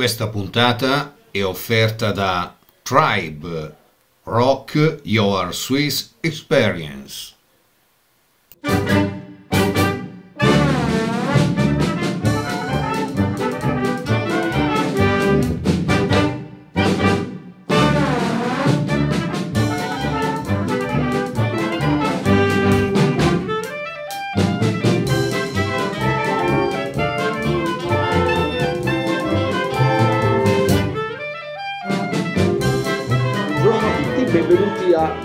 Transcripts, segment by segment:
Questa puntata è offerta da Tribe Rock Your Swiss Experience.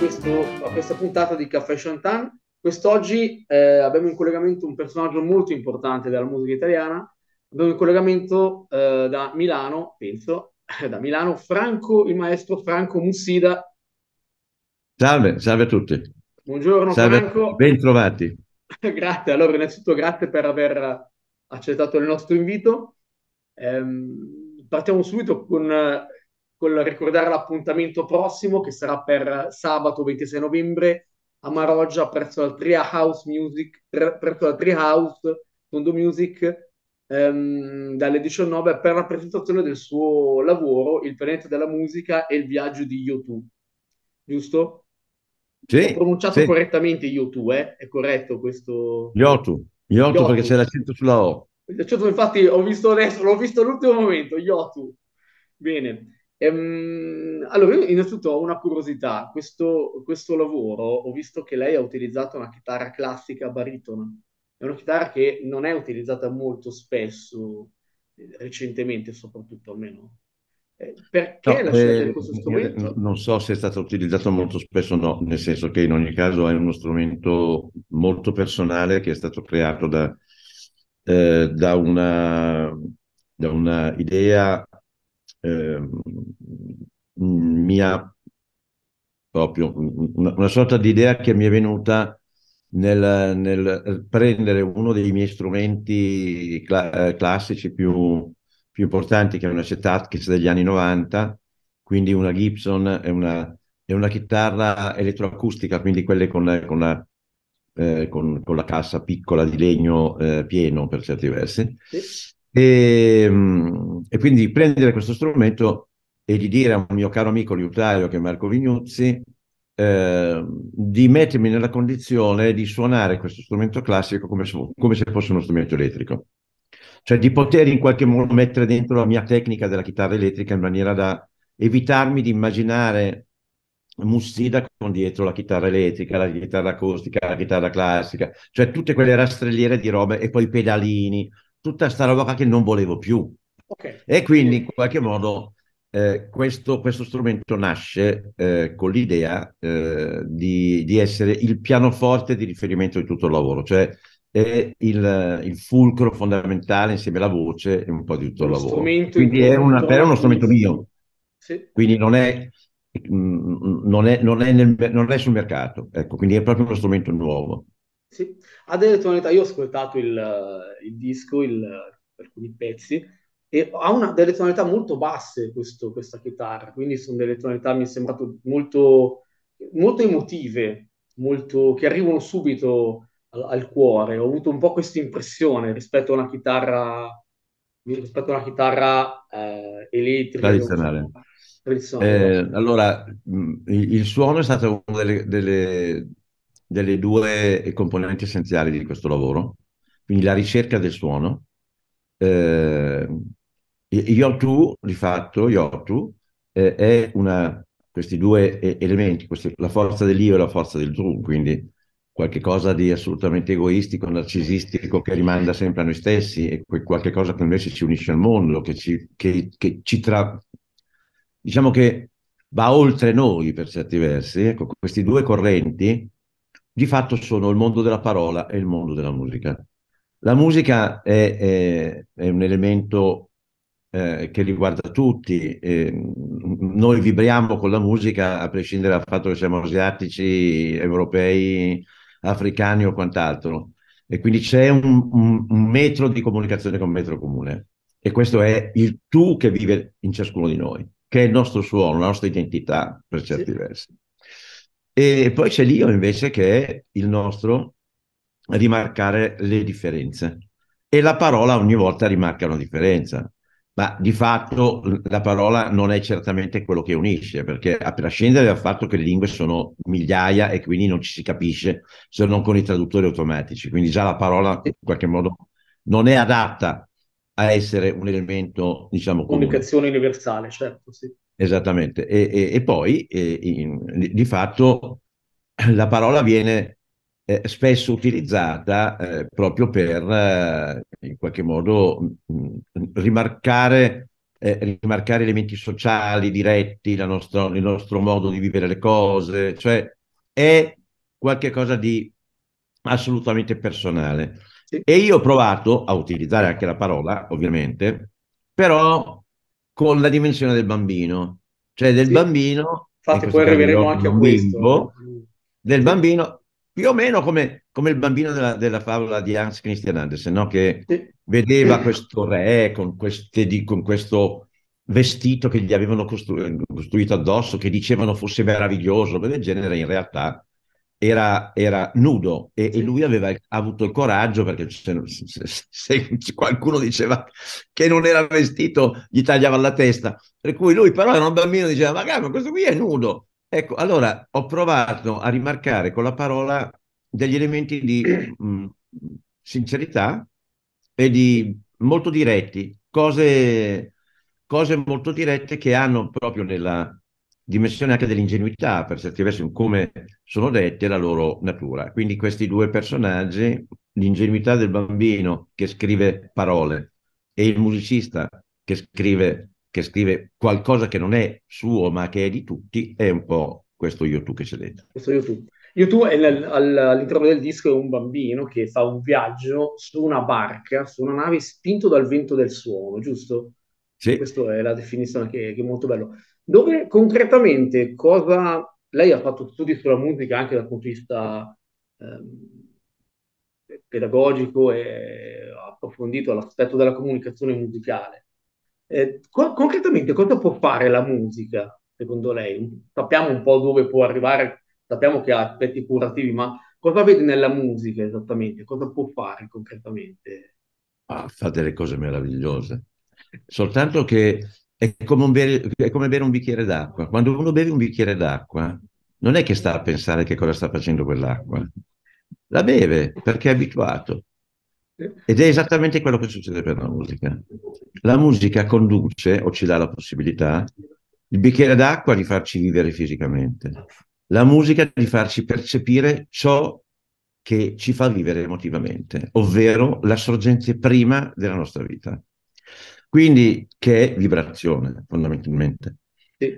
questo, a questa puntata di Caffè Chantan. Quest'oggi eh, abbiamo in collegamento un personaggio molto importante della musica italiana. Abbiamo in collegamento eh, da Milano, penso, da Milano, Franco, il maestro Franco Mussida. Salve, salve a tutti. Buongiorno salve Franco. Ben trovati. grazie, allora innanzitutto grazie per aver accettato il nostro invito. Ehm, partiamo subito con col ricordare l'appuntamento prossimo che sarà per sabato 26 novembre a Maroggia presso la Tria House Music, presso la Tria House Tondo Music ehm, dalle 19 per la presentazione del suo lavoro Il pianeta della musica e il viaggio di YouTube. Giusto? Sì. Ho pronunciato sì. correttamente YouTube, eh? È corretto questo? Yotu. Yotu, perché c'è l'accento sulla O. L'accento infatti ho visto adesso, l'ho visto all'ultimo momento, Yotu. Bene. Ehm, allora, io innanzitutto ho una curiosità. Questo, questo lavoro, ho visto che lei ha utilizzato una chitarra classica baritona. È una chitarra che non è utilizzata molto spesso, eh, recentemente soprattutto, almeno. Eh, perché no, la eh, scelta eh, di questo strumento? Non so se è stato utilizzato molto spesso, no, nel senso che in ogni caso è uno strumento molto personale che è stato creato da, da una, da una idea eh, mia proprio una, una, sorta di idea che mi è venuta nel, nel prendere uno dei miei strumenti cl- eh, classici più, più, importanti, che è una Cetatkiss degli anni 90, quindi una Gibson e una, e una chitarra elettroacustica, quindi quelle con, con, la, eh, con, con la, cassa piccola di legno eh, pieno per certi versi. Sì e, ehm, e, quindi prendere questo strumento e di dire a un mio caro amico liutaio che è Marco Vignuzzi eh, di mettermi nella condizione di suonare questo strumento classico come se, come se, fosse uno strumento elettrico cioè di poter in qualche modo mettere dentro la mia tecnica della chitarra elettrica in maniera da evitarmi di immaginare Mussida con dietro la chitarra elettrica, la chitarra acustica, la chitarra classica, cioè tutte quelle rastrelliere di robe e poi i pedalini, tutta sta roba che non volevo più. Okay. E quindi in qualche modo eh, questo, questo, strumento nasce eh, con l'idea eh, di, di, essere il pianoforte di riferimento di tutto il lavoro, cioè è il, il fulcro fondamentale insieme alla voce e un po' di tutto il lavoro. Quindi è, una, è, uno strumento mio, sì. quindi non è, mm, non, è, non, è nel, non è sul mercato, ecco, quindi è proprio uno strumento nuovo. Sì. Ha delle tonalità, io ho ascoltato il, il disco, il, alcuni pezzi, e ha una, delle tonalità molto basse questo, questa chitarra, quindi sono delle tonalità, mi è sembrato, molto, molto emotive, molto, che arrivano subito al, al cuore. Ho avuto un po' questa impressione rispetto a una chitarra rispetto a una chitarra eh, elettrica tradizionale. Eh, allora, mm, il, il, suono è stato una delle, delle delle due componenti essenziali di questo lavoro, quindi la ricerca del suono. Eh, IOTU, di fatto, IOTU, eh, è una, questi due elementi, questi, la forza dell'io e la forza del tu, quindi qualcosa di assolutamente egoistico, narcisistico, che rimanda sempre a noi stessi e qualcosa che invece ci unisce al mondo, che ci, che, che ci tra... diciamo che va oltre noi per certi versi. Ecco, questi due correnti di fatto sono il mondo della parola e il mondo della musica. La musica è, è, è un elemento eh, che riguarda tutti, eh, noi vibriamo con la musica a prescindere dal fatto che siamo asiatici, europei, africani o quant'altro. E quindi c'è un, un, un metro di comunicazione con un metro comune. E questo è il tu che vive in ciascuno di noi, che è il nostro suono, la nostra identità per certi sì. versi. E poi c'è l'io invece che è il nostro rimarcare le differenze. E la parola ogni volta rimarca una differenza, ma di fatto la parola non è certamente quello che unisce, perché a prescindere dal fatto che le lingue sono migliaia e quindi non ci si capisce se non con i traduttori automatici, quindi già la parola in qualche modo non è adatta a essere un elemento, diciamo, comune. comunicazione universale, certo, sì. Esattamente. E, e, e poi, e, in, di fatto, la parola viene eh, spesso utilizzata eh, proprio per, eh, in qualche modo, mh, mm, mm, rimarcare, eh, rimarcare, elementi sociali diretti, nostra, il nostro modo di vivere le cose, cioè è qualcosa di assolutamente personale. E io ho provato a utilizzare anche la parola, ovviamente, però con la dimensione del bambino, cioè del sì. bambino. Infatti, poi arriveremo anche a questo. Bimbo, del bambino, più o meno come, come il bambino della, della, favola di Hans Christian Andersen, no? che sì. vedeva questo re con, queste, con, questo vestito che gli avevano costru- costruito addosso, che dicevano fosse meraviglioso, del genere, in realtà era, era nudo e, sì. e lui aveva avuto il coraggio, perché se, se, se, qualcuno diceva che non era vestito, gli tagliava la testa. Per cui lui però era un bambino e diceva, ma, ma questo qui è nudo. Ecco, allora ho provato a rimarcare con la parola degli elementi di mh, mm, sincerità e di molto diretti, cose, cose molto dirette che hanno proprio nella, dimensione anche dell'ingenuità, per certi versi, come sono dette, la loro natura. Quindi questi due personaggi, l'ingenuità del bambino che scrive parole e il musicista che scrive, che scrive qualcosa che non è suo ma che è di tutti, è un po' questo io tu che c'è dentro. Questo io tu. YouTube all'interno del disco è un bambino che fa un viaggio su una barca, su una nave spinto dal vento del suono, giusto? Sì. Questa è la definizione che, che è molto bello dove concretamente cosa... Lei ha fatto studi sulla musica anche dal punto di vista eh, pedagogico e ha approfondito l'aspetto della comunicazione musicale. Eh, co- concretamente cosa può fare la musica, secondo lei? Sappiamo un po' dove può arrivare, sappiamo che ha aspetti curativi, ma cosa vede nella musica esattamente? Cosa può fare concretamente? Ah, fa delle cose meravigliose. Soltanto che è come, bere, è come bere un bicchiere d'acqua. Quando uno beve un bicchiere d'acqua, non è che sta a pensare che cosa sta facendo quell'acqua, la beve perché è abituato. Ed è esattamente quello che succede per la musica. La musica conduce o ci dà la possibilità, il bicchiere d'acqua di farci vivere fisicamente, la musica di farci percepire ciò che ci fa vivere emotivamente, ovvero la sorgente prima della nostra vita. Quindi, che è vibrazione, fondamentalmente.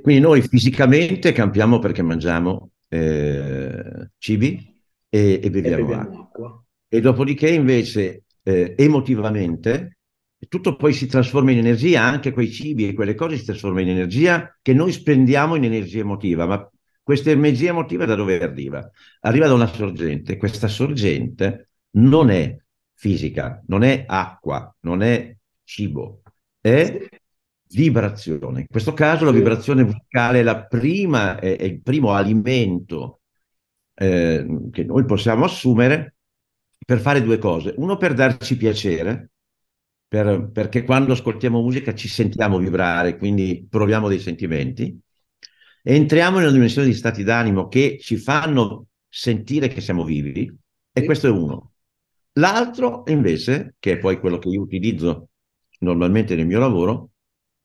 Quindi noi fisicamente campiamo perché mangiamo eh, cibi e, e beviamo, e beviamo acqua. E dopodiché invece eh, emotivamente tutto poi si trasforma in energia, anche quei cibi e quelle cose si trasformano in energia che noi spendiamo in energia emotiva, ma questa energia emotiva da dove arriva? Arriva da una sorgente, questa sorgente non è fisica, non è acqua, non è cibo, è vibrazione. In questo caso la vibrazione vocale è, prima, è, è il primo alimento eh, che noi possiamo assumere per fare due cose. Uno per darci piacere, per, perché quando ascoltiamo musica ci sentiamo vibrare, quindi proviamo dei sentimenti. entriamo in una dimensione di stati d'animo che ci fanno sentire che siamo vivi, e questo è uno. L'altro, invece, che è poi quello che io utilizzo normalmente nel mio lavoro,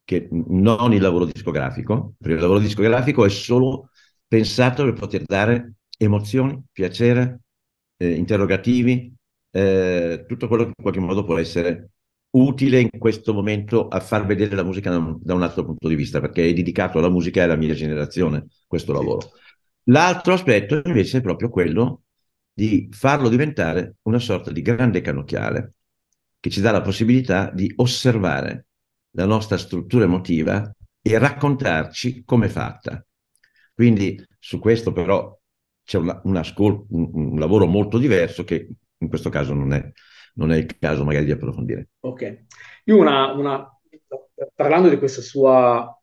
che non il lavoro discografico, perché il lavoro discografico è solo pensato per poter dare emozioni, piacere, eh, interrogativi, eh, tutto quello che in qualche modo può essere utile in questo momento a far vedere la musica da un, da un altro punto di vista, perché è dedicato alla musica e alla mia generazione questo lavoro. Sì. L'altro aspetto invece è proprio quello di farlo diventare una sorta di grande canocchiale, che ci dà la possibilità di osservare la nostra struttura emotiva e raccontarci come è fatta. Quindi su questo però c'è una, una scol- un, un, lavoro molto diverso che in questo caso non è, non è il caso magari di approfondire. Ok, io una, una, parlando di questa sua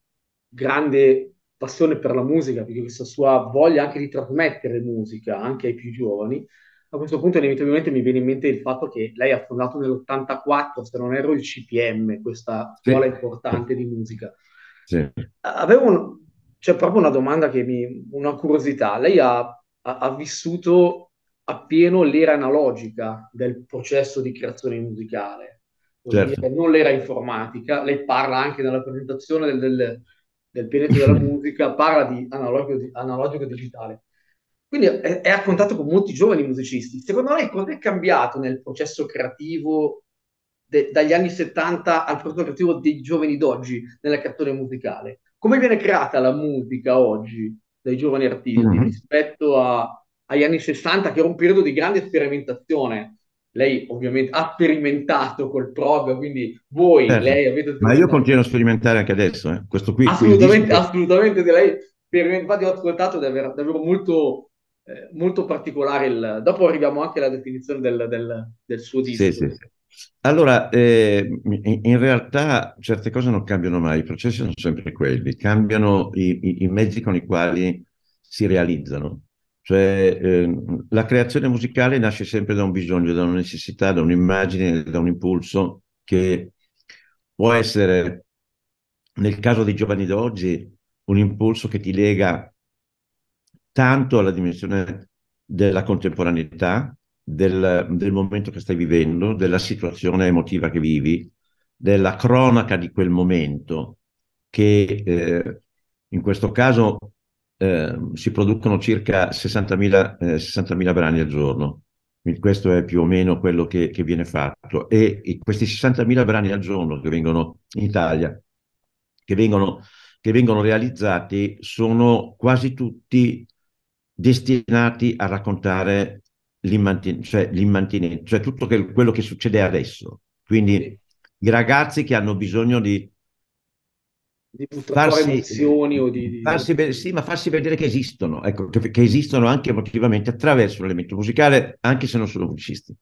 grande passione per la musica, di questa sua voglia anche di trasmettere musica anche ai più giovani, a questo punto inevitabilmente mi viene in mente il fatto che lei ha fondato nell'84, se non erro, il CPM, questa scuola sì. importante di musica. Sì. Avevo un, cioè, proprio una domanda che mi... una curiosità. Lei ha, ha, ha vissuto appieno l'era analogica del processo di creazione musicale, certo. dire, non l'era informatica. Lei parla anche nella presentazione del, del, del pianeta della musica, parla di analogico, di analogico digitale quindi è, è a contatto con molti giovani musicisti. Secondo lei cosa è cambiato nel processo creativo de, dagli anni 70 al processo creativo dei giovani d'oggi nella cartone musicale? Come viene creata la musica oggi dai giovani artisti mm-hmm. rispetto a, agli anni 60 che era un periodo di grande sperimentazione? lei ovviamente ha sperimentato col prog, quindi voi, certo. lei avete... Ma io continuo a sperimentare anche adesso, eh. questo qui... Assolutamente, quindi... assolutamente, lei, per, infatti ho ascoltato davvero, davvero molto eh, molto particolare. Il... Dopo arriviamo anche alla definizione del, del, del suo disco. sì, sì. Allora, eh, in realtà certe cose non cambiano mai, i processi sono sempre quelli, cambiano i, i, i mezzi con i quali si realizzano. Cioè, eh, la creazione musicale nasce sempre da un bisogno, da una necessità, da un'immagine, da un impulso che può essere, nel caso dei giovani d'oggi, un impulso che ti lega tanto alla dimensione della contemporaneità, del, del momento che stai vivendo, della situazione emotiva che vivi, della cronaca di quel momento, che eh, in questo caso eh, si producono circa 60.000, eh, 60.000 brani al giorno. questo è più o meno quello che, che viene fatto. E, e, questi 60.000 brani al giorno che vengono in Italia, che vengono, che vengono realizzati, sono quasi tutti destinati a raccontare cioè l'immantinenza, cioè, cioè tutto che, quello che succede adesso. Quindi i ragazzi che hanno bisogno di, di buttare farsi, emozioni o di, di... Farsi, sì, ma farsi vedere che esistono, ecco, che, che, esistono anche emotivamente attraverso l'elemento musicale, anche se non sono musicisti.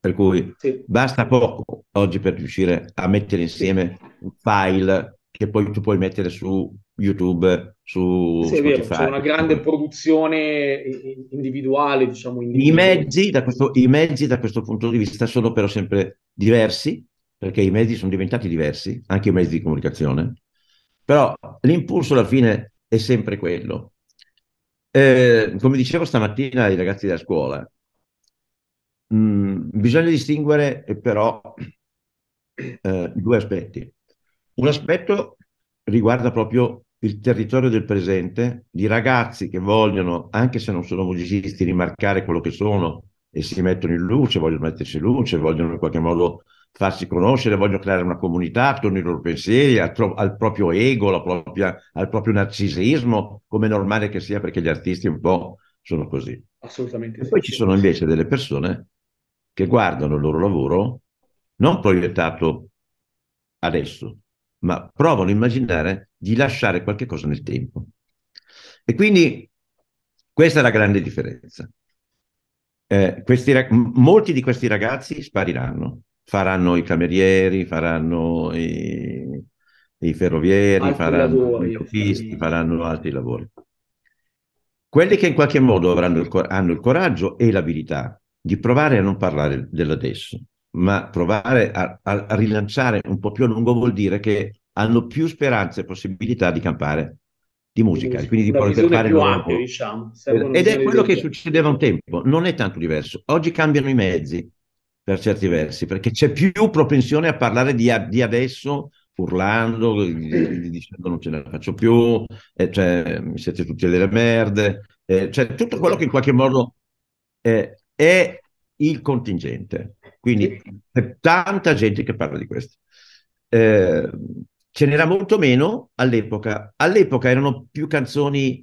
Per cui sì. basta poco oggi per riuscire a mettere insieme un file che poi tu puoi mettere su YouTube, su sì, Spotify. Vero, c'è una grande produzione eh, eh, individuale, diciamo. Individuale. I, mezzi, questo, I, mezzi da questo, punto di vista sono però sempre diversi, perché i mezzi sono diventati diversi, anche i mezzi di comunicazione, però l'impulso alla fine è sempre quello. Eh, come dicevo stamattina ai ragazzi della scuola, mh, mm, bisogna distinguere eh, però eh, due aspetti. Un aspetto riguarda proprio il territorio del presente, di ragazzi che vogliono, anche se non sono musicisti, rimarcare quello che sono e si mettono in luce, vogliono mettersi in luce, vogliono in qualche modo farsi conoscere, vogliono creare una comunità attorno ai loro pensieri, al, tro- al proprio ego, propria, al proprio narcisismo, come è normale che sia, perché gli artisti un po' sono così. Assolutamente. E sì. poi ci sono invece delle persone che guardano il loro lavoro non proiettato adesso, ma provano a immaginare di lasciare qualche cosa nel tempo. E quindi questa è la grande differenza. Eh, questi, molti di questi ragazzi spariranno, faranno i camerieri, faranno i, i ferrovieri, altri faranno lavori, i autofisti, faranno altri lavori. Quelli che in qualche modo il, hanno il coraggio e l'abilità di provare a non parlare dell'adesso, ma provare a, a, rilanciare un po' più a lungo vuol dire che hanno più speranze e possibilità di campare di musica, quindi di poter fare più ampia, diciamo, Ed è quello che succedeva un tempo, non è tanto diverso. Oggi cambiano i mezzi per certi versi, perché c'è più propensione a parlare di, di adesso urlando, dicendo non ce ne faccio più, eh, cioè, mi siete tutti delle merde, eh, cioè tutto quello che in qualche modo eh, è il contingente. Quindi c'è tanta gente che parla di questo. Eh, ce n'era molto meno all'epoca. All'epoca erano più canzoni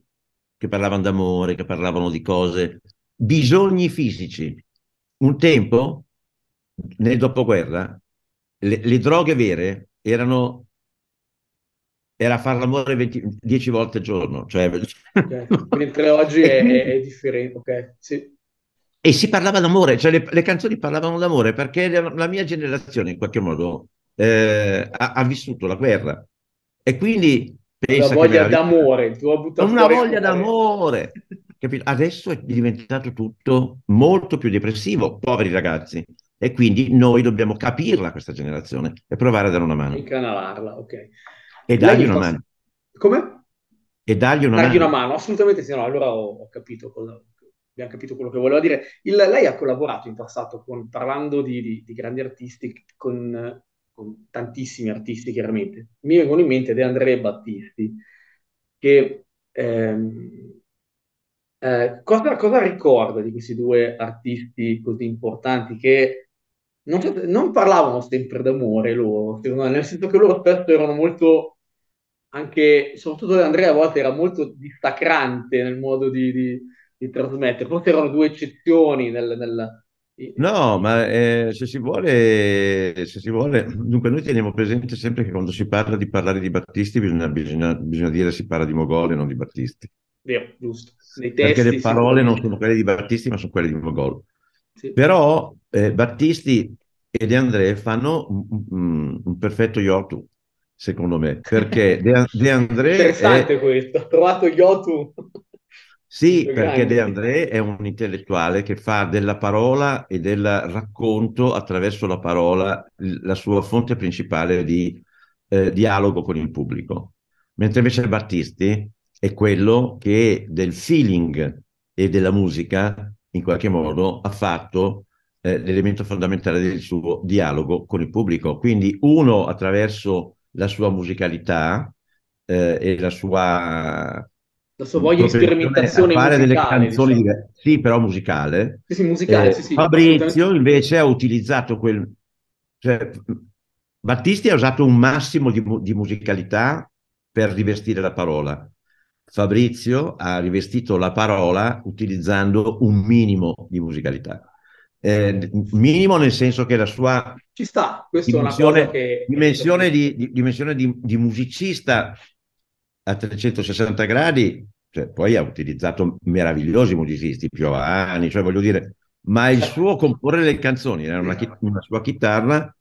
che parlavano d'amore, che parlavano di cose, bisogni fisici. Un tempo, nel dopoguerra, le, le droghe vere erano era fare l'amore 20, 10 volte al giorno. Cioè... Okay. Mentre oggi è, è differente. Okay. Sì e si parlava d'amore, cioè le, le canzoni parlavano d'amore perché la mia generazione in qualche modo eh, ha, ha, vissuto la guerra e quindi pensa una voglia d'amore, una voglia d'amore. Capito? Adesso è diventato tutto molto più depressivo, poveri ragazzi. E quindi noi dobbiamo capirla questa generazione e provare a dare una mano. Incanalarla, ok. E dargli una mano. Come? E dargli una dargli mano. Dargli una mano, assolutamente sì, no, allora ho, ho capito cosa, abbiamo capito quello che voleva dire. Il, lei ha collaborato in passato, con, parlando di, di, di, grandi artisti, con, con, tantissimi artisti chiaramente. Mi vengono in mente De Andrea Battisti, che... Ehm, eh, cosa, cosa, ricorda di questi due artisti così importanti che non, non parlavano sempre d'amore loro, me, nel senso che loro spesso erano molto, anche, soprattutto Andrea a volte era molto distacrante nel modo di, di di trasmettere. Forse erano due eccezioni nel, nel... No, ma eh, se, si vuole, se si vuole, dunque noi teniamo presente sempre che quando si parla di parlare di Battisti bisogna, bisogna, bisogna dire si parla di Mogol e non di Battisti. Vero, giusto. Perché le parole non sono quelle di Battisti ma sono quelle di Mogol. Sì. Però eh, Battisti e De André fanno un, un perfetto Yotu, secondo me, perché De, De André... Interessante è... questo, ho trovato Yotu. Sì, perché De André è un intellettuale che fa della parola e del racconto attraverso la parola la sua fonte principale di eh, dialogo con il pubblico, mentre invece Battisti è quello che del feeling e della musica in qualche modo ha fatto eh, l'elemento fondamentale del suo dialogo con il pubblico. Quindi uno attraverso la sua musicalità eh, e la sua la sua voglia di sperimentazione fare delle canzoni diciamo. diverse. Sì, però musicale. Sì, sì, musicale, eh, sì, sì, Fabrizio invece ha utilizzato quel... Cioè, Battisti ha usato un massimo di, di musicalità per rivestire la parola. Fabrizio ha rivestito la parola utilizzando un minimo di musicalità. Eh, minimo nel senso che la sua Ci sta, Questa dimensione, è una cosa che... dimensione, di, di, dimensione di, di musicista a 360 gradi, cioè, poi ha utilizzato meravigliosi musicisti, Piovani, cioè voglio dire, ma il certo. suo comporre le canzoni era una, una sua chitarra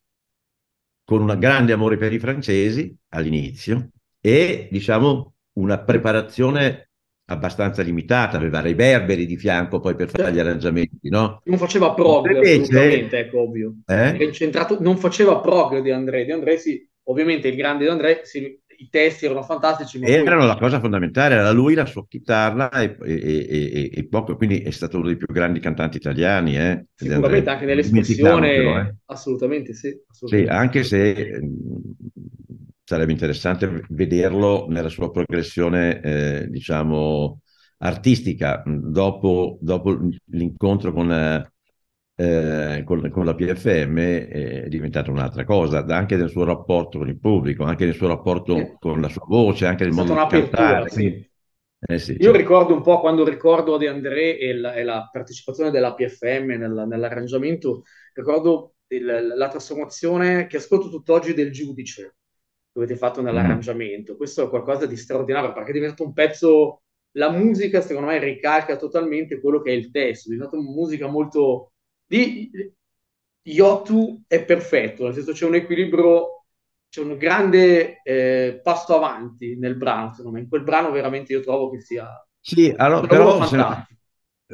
con un grande amore per i francesi all'inizio e diciamo una preparazione abbastanza limitata, aveva i berberi di fianco poi per fare gli arrangiamenti, no? Non faceva prog, invece... ecco, ovvio. Eh? Non faceva prog di André, di André sì, ovviamente il grande di si i testi erano fantastici. erano poi... la cosa fondamentale, era lui, la sua chitarra e, e, e, e, poco, quindi è stato uno dei più grandi cantanti italiani. Eh? Sicuramente anche nell'espressione, però, eh. assolutamente, sì, assolutamente sì. Anche se eh, sarebbe interessante vederlo nella sua progressione, eh, diciamo, artistica, mm, dopo, dopo l'incontro con eh, eh, con, con, la PFM eh, è diventata un'altra cosa, anche nel suo rapporto con il pubblico, anche nel suo rapporto con la sua voce, anche nel modo di cantare. Sì. Eh sì, Io cioè... ricordo un po' quando ricordo De André e la, e la partecipazione della PFM nel, nell'arrangiamento, ricordo il, la trasformazione che ascolto tutt'oggi del giudice che avete fatto mm. nell'arrangiamento. Mm. Questo è qualcosa di straordinario perché è diventato un pezzo, la musica secondo me ricalca totalmente quello che è il testo, è diventata musica molto di Yotu è perfetto, nel senso c'è un equilibrio, c'è un grande eh, passo avanti nel brano, secondo me. In quel brano veramente io trovo che sia... Sì, allora, però...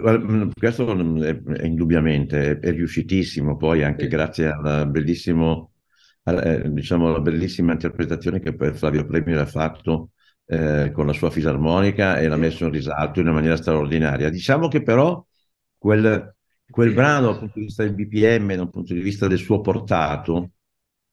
Mm, questo è, è indubbiamente, è, è, riuscitissimo, poi anche sì. grazie alla, eh, diciamo, alla bellissima interpretazione che Flavio Premier ha fatto eh, con la sua fisarmonica e l'ha messo in risalto in una maniera straordinaria. Diciamo che però quel, Quel brano dal punto di vista del BPM, dal punto di vista del suo portato,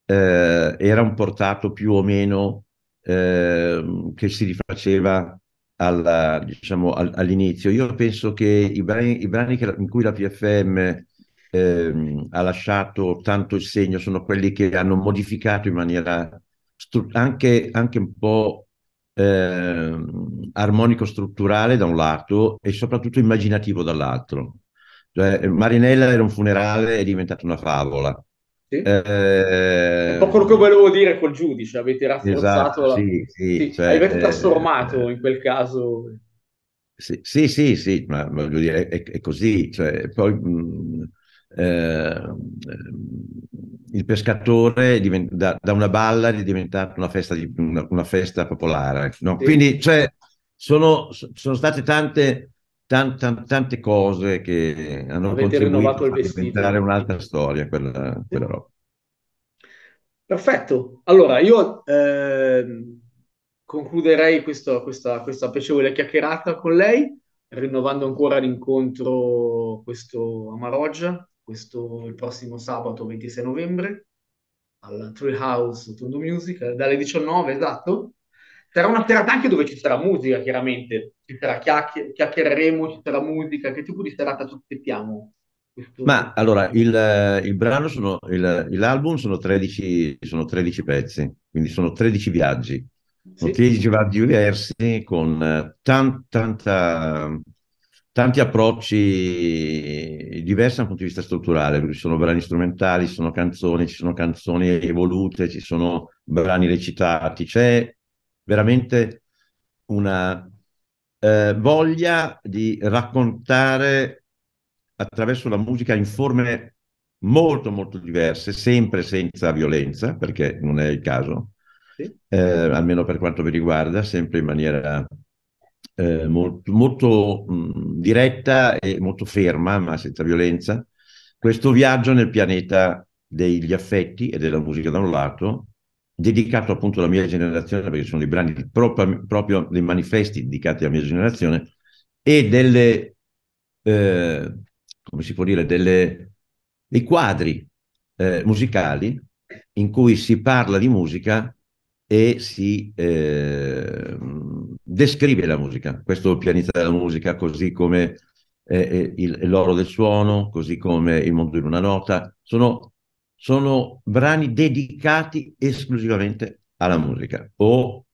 eh, era un portato più o meno eh, che si rifaceva alla, diciamo, all, all'inizio. Io penso che i brani, i brani che, in cui la PFM ehm, ha lasciato tanto il segno sono quelli che hanno modificato in maniera stru- anche, anche, un po' ehm, armonico-strutturale da un lato e soprattutto immaginativo dall'altro. Cioè, Marinella era un funerale, è diventata una favola. Sì. Eh... un po' quello che volevo dire col giudice, avete esatto, rafforzato, esatto, la... sì, sì, cioè, avete eh, trasformato eh... in quel caso. Sì, sì, sì, sì ma voglio dire, è, è così. Cioè, poi mh, eh, il pescatore diventa, da, da, una balla è diventata una festa, di, una, una festa popolare. No? Quindi cioè, sono, sono state tante tan, tan, tante cose che hanno Avete contribuito a diventare un'altra storia quella, quella roba. Perfetto, allora io eh, concluderei questo, questa, questa piacevole chiacchierata con lei, rinnovando ancora l'incontro questo a Maroggia, questo il prossimo sabato 26 novembre, al Tree House Tondo Music, dalle 19, esatto? sarà una serata anche dove ci sarà musica, chiaramente, ci sarà chiacchier- chiacchiereremo, ci sarà musica, che tipo di serata ci aspettiamo? Ma allora, il, il brano, sono, il, l'album sono 13, sono 13 pezzi, quindi sono 13 viaggi, sono 13 viaggi diversi con tan, tanta, tanti approcci diversi dal punto di vista strutturale, perché ci sono brani strumentali, ci sono canzoni, ci sono canzoni evolute, ci sono brani recitati, c'è veramente una eh, voglia di raccontare attraverso la musica in forme molto molto diverse, sempre senza violenza, perché non è il caso, sì. eh, almeno per quanto mi riguarda, sempre in maniera eh, molto, molto mm, mh, diretta e molto ferma, ma senza violenza, questo viaggio nel pianeta degli affetti e della musica da un lato dedicato appunto alla mia generazione, perché sono i brani proprio, proprio dei manifesti dedicati alla mia generazione e delle, eh, come si può dire, delle, dei quadri eh, musicali in cui si parla di musica e si eh, descrive la musica. Questo pianeta della musica, così come eh, eh, il, l'oro del suono, così come il mondo in una nota, sono sono brani dedicati esclusivamente alla musica o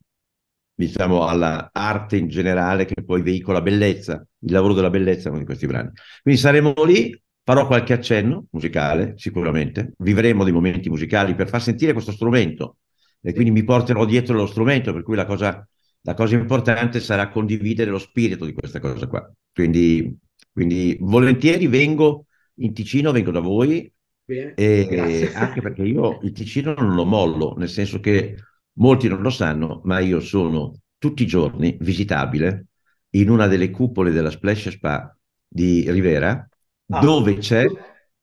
diciamo all'arte in generale che poi veicola bellezza, il lavoro della bellezza con questi brani. Quindi saremo lì, farò qualche accenno musicale sicuramente, vivremo dei momenti musicali per far sentire questo strumento e quindi mi porterò dietro lo strumento, per cui la cosa, la cosa importante sarà condividere lo spirito di questa cosa qua. Quindi, quindi volentieri vengo in Ticino, vengo da voi e, anche perché io il Ticino non lo mollo, nel senso che molti non lo sanno, ma io sono tutti i giorni visitabile in una delle cupole della Splash Spa di Rivera, ah. dove, c'è,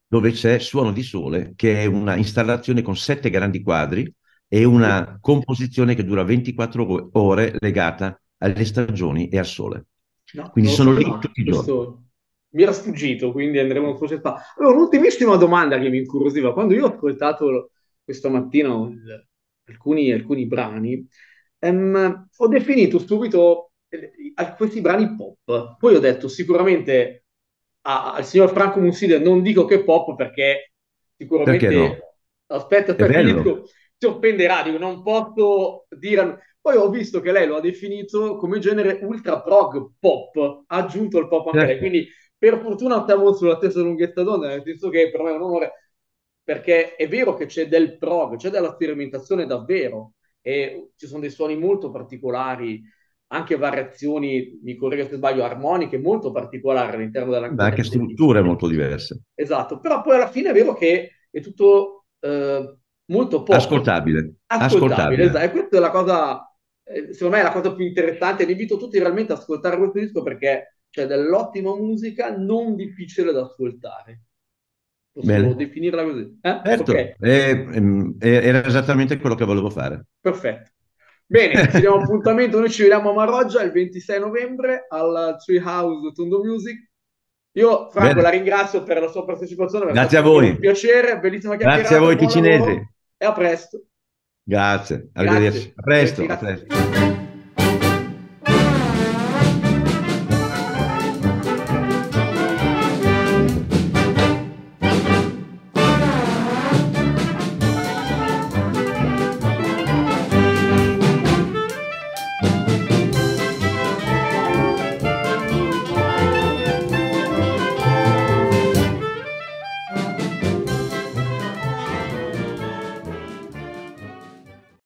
dove c'è Suono di Sole, che è una installazione con sette grandi quadri e una composizione che dura 24 ore legata alle stagioni e al sole. No, Quindi sono lì no, tutti i giorni mi era sfuggito, quindi andremo a processare. Allora, un'ultimissima domanda che mi incuriosiva. Quando io ho ascoltato questa mattina il, alcuni, alcuni, brani, ehm, ho definito subito eh, questi brani pop. Poi ho detto sicuramente a, al signor Franco Musside non dico che pop perché sicuramente... Perché no? Aspetta, aspetta, ti offenderà, dico, non posso dire... Poi ho visto che lei lo ha definito come genere ultra prog pop, ha aggiunto il pop anche certo. lei, quindi per fortuna siamo sulla stessa lunghezza d'onda, nel senso che per me è un onore, perché è vero che c'è del prog, c'è della sperimentazione davvero, e ci sono dei suoni molto particolari, anche variazioni, mi correggo se sbaglio, armoniche molto particolari all'interno della canzone. Anche strutture molto diverse. Esatto, però poi alla fine è vero che è tutto eh, molto poco. Ascoltabile. Ascoltabile, Ascoltabile. Esatto. E questa è la cosa, eh, secondo me è la cosa più interessante, vi invito tutti realmente ad ascoltare questo disco perché cioè dell'ottima musica non difficile da ascoltare. Possiamo Bene. definirla così. Eh? Certo, okay. Ehm, era esattamente quello che volevo fare. Perfetto. Bene, ci diamo appuntamento, noi ci vediamo a Maroggia il 26 novembre al Tree House Tondo Music. Io Franco Bene. la ringrazio per la sua partecipazione. Grazie a voi. Un piacere, bellissima chiacchierata. Grazie a voi ticinese. E a presto. Grazie, arrivederci. Grazie. A presto. Grazie. A presto.